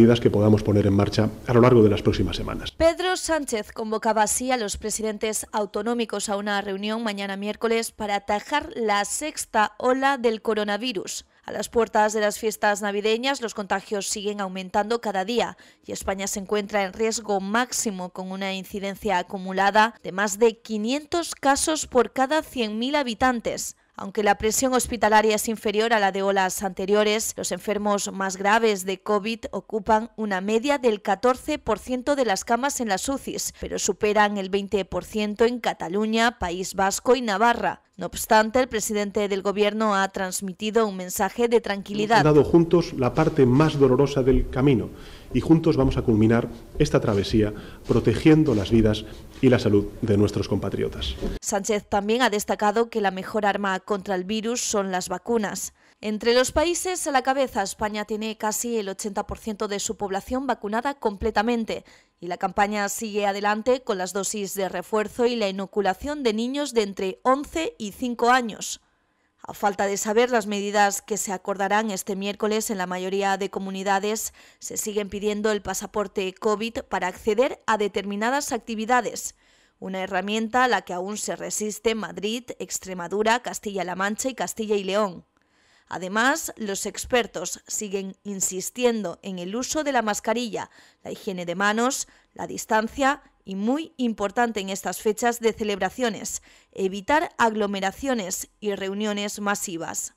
medidas que podamos poner en marcha a lo largo de las próximas semanas. Pedro Sánchez convocaba así a los presidentes autonómicos a una reunión mañana miércoles para atajar la sexta ola del coronavirus. A las puertas de las fiestas navideñas, los contagios siguen aumentando cada día y España se encuentra en riesgo máximo con una incidencia acumulada de más de 500 casos por cada 100.000 habitantes. Aunque la presión hospitalaria es inferior a la de olas anteriores, los enfermos más graves de COVID ocupan una media del 14% de las camas en las UCIs, pero superan el 20% en Cataluña, País Vasco y Navarra. No obstante, el presidente del Gobierno ha transmitido un mensaje de tranquilidad. Hemos dado juntos la parte más dolorosa del camino y juntos vamos a culminar esta travesía protegiendo las vidas y la salud de nuestros compatriotas. Sánchez también ha destacado que la mejor arma contra el virus son las vacunas. Entre los países a la cabeza, España tiene casi el 80% de su población vacunada completamente y la campaña sigue adelante con las dosis de refuerzo y la inoculación de niños de entre 11 y 5 años. A falta de saber las medidas que se acordarán este miércoles en la mayoría de comunidades, se siguen pidiendo el pasaporte COVID para acceder a determinadas actividades, una herramienta a la que aún se resiste Madrid, Extremadura, Castilla-La Mancha y Castilla y León. Además, los expertos siguen insistiendo en el uso de la mascarilla, la higiene de manos, la distancia y muy importante en estas fechas de celebraciones, evitar aglomeraciones y reuniones masivas.